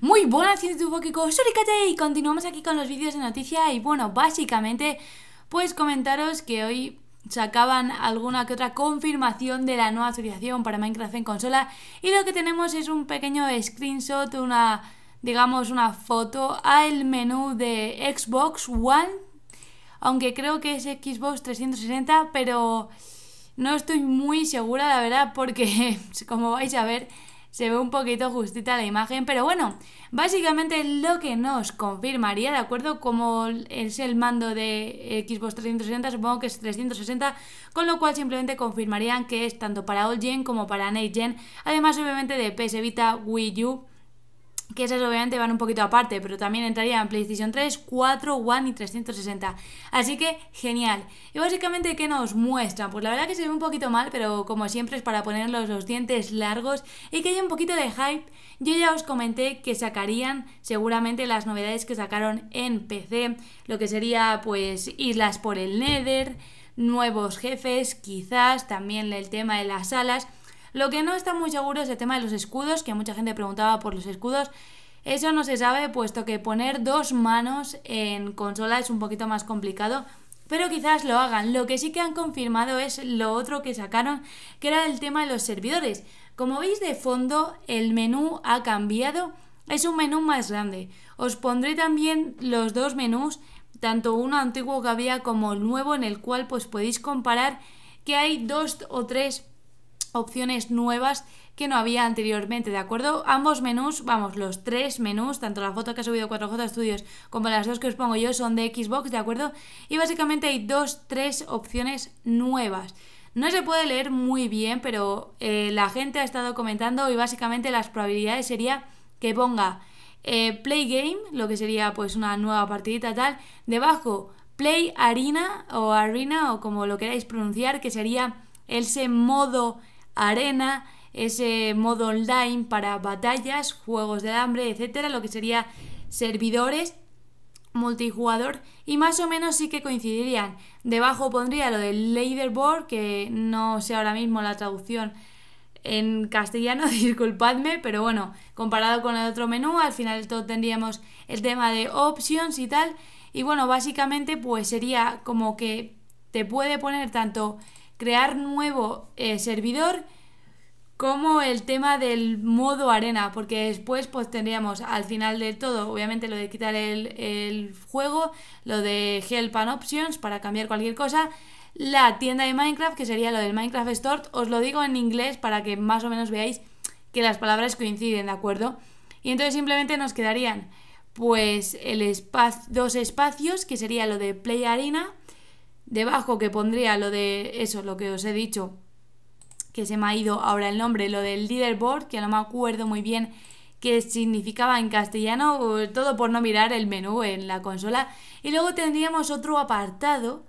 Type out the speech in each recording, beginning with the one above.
Muy buenas, y Continuamos aquí con los vídeos de noticia y bueno, básicamente pues comentaros que hoy sacaban alguna que otra confirmación de la nueva actualización para Minecraft en consola y lo que tenemos es un pequeño screenshot, una digamos una foto al menú de Xbox One, aunque creo que es Xbox 360, pero no estoy muy segura la verdad porque como vais a ver se ve un poquito justita la imagen, pero bueno, básicamente lo que nos confirmaría, ¿de acuerdo? Como es el mando de Xbox 360, supongo que es 360, con lo cual simplemente confirmarían que es tanto para All Gen como para Next Gen, además obviamente de PS Vita, Wii U que esas obviamente van un poquito aparte, pero también entrarían en PlayStation 3, 4, One y 360. Así que genial. Y básicamente, ¿qué nos muestra? Pues la verdad que se ve un poquito mal, pero como siempre es para poner los dientes largos y que haya un poquito de hype. Yo ya os comenté que sacarían seguramente las novedades que sacaron en PC, lo que sería pues Islas por el Nether, nuevos jefes, quizás también el tema de las alas lo que no está muy seguro es el tema de los escudos, que mucha gente preguntaba por los escudos. Eso no se sabe, puesto que poner dos manos en consola es un poquito más complicado, pero quizás lo hagan. Lo que sí que han confirmado es lo otro que sacaron, que era el tema de los servidores. Como veis de fondo, el menú ha cambiado, es un menú más grande. Os pondré también los dos menús, tanto uno antiguo que había como el nuevo, en el cual pues podéis comparar que hay dos o tres opciones nuevas que no había anteriormente, ¿de acuerdo? Ambos menús, vamos, los tres menús, tanto la foto que ha subido 4J estudios como las dos que os pongo yo son de Xbox, ¿de acuerdo? Y básicamente hay dos, tres opciones nuevas. No se puede leer muy bien, pero eh, la gente ha estado comentando y básicamente las probabilidades sería que ponga eh, Play Game, lo que sería pues una nueva partidita tal, debajo Play Arena o Arena o como lo queráis pronunciar, que sería ese modo arena, ese modo online para batallas, juegos de hambre, etcétera, lo que sería servidores multijugador y más o menos sí que coincidirían. Debajo pondría lo del leaderboard, que no sé ahora mismo la traducción en castellano, disculpadme, pero bueno, comparado con el otro menú, al final todo tendríamos el tema de options y tal. Y bueno, básicamente pues sería como que te puede poner tanto crear nuevo eh, servidor como el tema del modo arena, porque después pues tendríamos al final de todo, obviamente lo de quitar el, el, juego, lo de help and options para cambiar cualquier cosa, la tienda de Minecraft, que sería lo del Minecraft Store, os lo digo en inglés para que más o menos veáis que las palabras coinciden, ¿de acuerdo? Y entonces simplemente nos quedarían pues el espacio, dos espacios, que sería lo de Play Arena debajo que pondría lo de eso, lo que os he dicho, que se me ha ido ahora el nombre, lo del leaderboard, que no me acuerdo muy bien qué significaba en castellano, todo por no mirar el menú en la consola. Y luego tendríamos otro apartado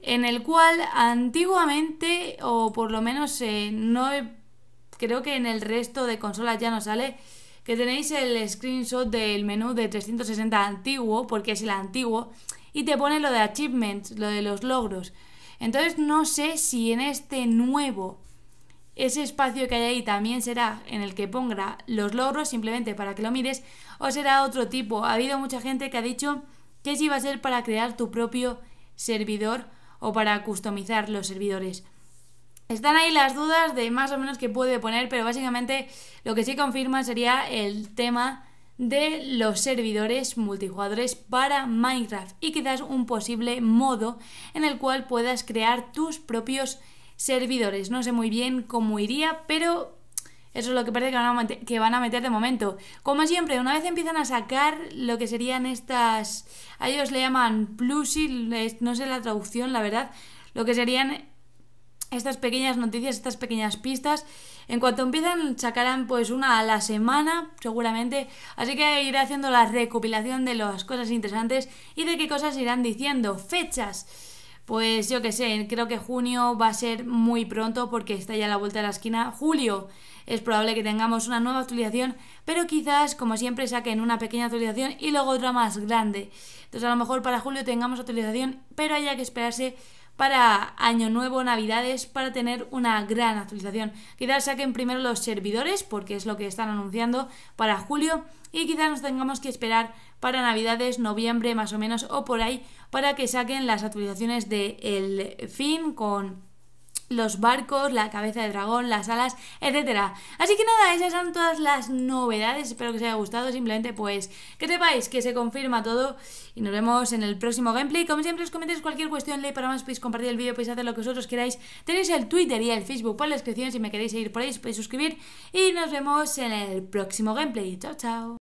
en el cual antiguamente, o por lo menos eh, no creo que en el resto de consolas ya no sale, que tenéis el screenshot del menú de 360 antiguo, porque es el antiguo, y te pone lo de achievements, lo de los logros. Entonces no sé si en este nuevo ese espacio que hay ahí también será en el que ponga los logros simplemente para que lo mires o será otro tipo. Ha habido mucha gente que ha dicho que si va a ser para crear tu propio servidor o para customizar los servidores. Están ahí las dudas de más o menos que puede poner, pero básicamente lo que sí confirma sería el tema de los servidores multijugadores para Minecraft y quizás un posible modo en el cual puedas crear tus propios servidores. No sé muy bien cómo iría, pero eso es lo que parece que van, a meter, de momento. Como siempre, una vez empiezan a sacar lo que serían estas... A ellos le llaman y no sé la traducción, la verdad. Lo que serían estas pequeñas noticias, estas pequeñas pistas en cuanto empiezan, sacarán pues una a la semana, seguramente. Así que iré haciendo la recopilación de las cosas interesantes y de qué cosas irán diciendo. Fechas. Pues yo qué sé, creo que junio va a ser muy pronto porque está ya a la vuelta de la esquina. Julio es probable que tengamos una nueva actualización, pero quizás, como siempre, saquen una pequeña actualización y luego otra más grande. Entonces a lo mejor para julio tengamos actualización, pero haya que esperarse para Año Nuevo, Navidades, para tener una gran actualización. Quizás saquen primero los servidores, porque es lo que están anunciando para julio, y quizás nos tengamos que esperar para Navidades, noviembre más o menos, o por ahí, para que saquen las actualizaciones del fin con los barcos, la cabeza de dragón, las alas, etcétera Así que nada, esas son todas las novedades, espero que os haya gustado, simplemente pues que sepáis que se confirma todo y nos vemos en el próximo gameplay. Como siempre, os comentéis cualquier cuestión, ley para más, podéis compartir el vídeo, podéis hacer lo que vosotros queráis. Tenéis el Twitter y el Facebook por la descripción, si me queréis seguir por ahí, podéis suscribir y nos vemos en el próximo gameplay. Chao, chao.